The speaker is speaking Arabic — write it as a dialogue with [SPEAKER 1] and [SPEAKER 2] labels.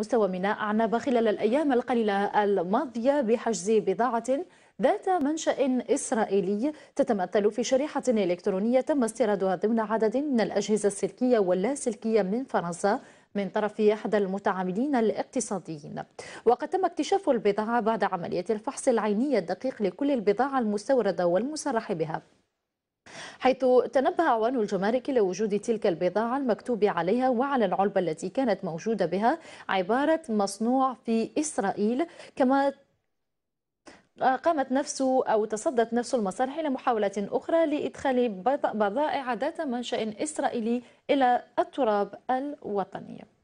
[SPEAKER 1] مستوى ميناء عنابه خلال الأيام القليلة الماضية بحجز بضاعة ذات منشأ إسرائيلي تتمثل في شريحة إلكترونية تم استيرادها ضمن عدد من الأجهزة السلكية واللاسلكية من فرنسا من طرف احدى المتعاملين الاقتصاديين وقد تم اكتشاف البضاعة بعد عملية الفحص العيني الدقيق لكل البضاعة المستوردة والمصرح بها حيث تنبه عوان الجمارك لوجود تلك البضاعة المكتوب عليها وعلى العلبة التي كانت موجودة بها عبارة مصنوع في إسرائيل كما قامت نفس أو تصدت نفس المصالح إلى محاولة أخرى لإدخال بضائع ذات منشأ إسرائيلي إلى التراب الوطني